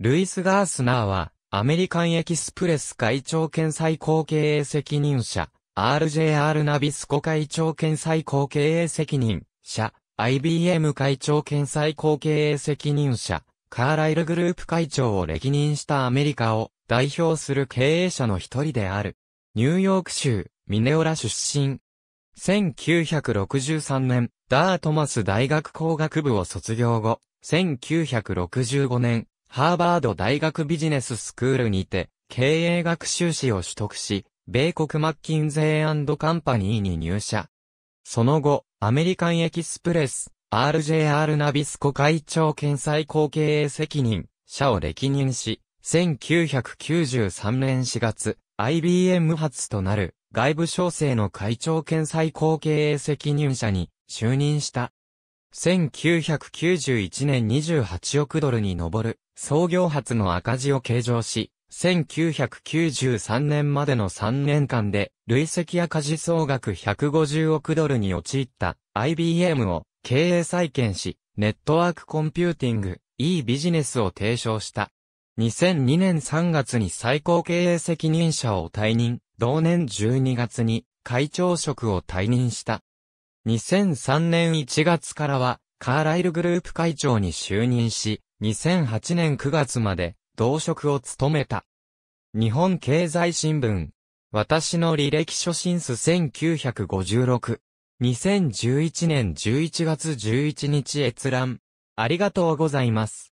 ルイス・ガースナーは、アメリカンエキスプレス会長兼最高経営責任者、RJR ナビスコ会長兼最高経営責任者、IBM 会長兼最高経営責任者、カーライルグループ会長を歴任したアメリカを代表する経営者の一人である。ニューヨーク州、ミネオラ出身。1963年、ダートマス大学工学部を卒業後、1965年、ハーバード大学ビジネススクールにて、経営学修士を取得し、米国マッキンゼーカンパニーに入社。その後、アメリカンエキスプレス、RJR ナビスコ会長兼最高経営責任、社を歴任し、1993年4月、IBM 発となる外部省政の会長兼最高経営責任者に就任した。1991年28億ドルに上る創業初の赤字を計上し、1993年までの3年間で累積赤字総額150億ドルに陥った IBM を経営再建し、ネットワークコンピューティング、いいビジネスを提唱した。2002年3月に最高経営責任者を退任、同年12月に会長職を退任した。2003年1月からは、カーライルグループ会長に就任し、2008年9月まで、同職を務めた。日本経済新聞。私の履歴書新数1956。2011年11月11日閲覧。ありがとうございます。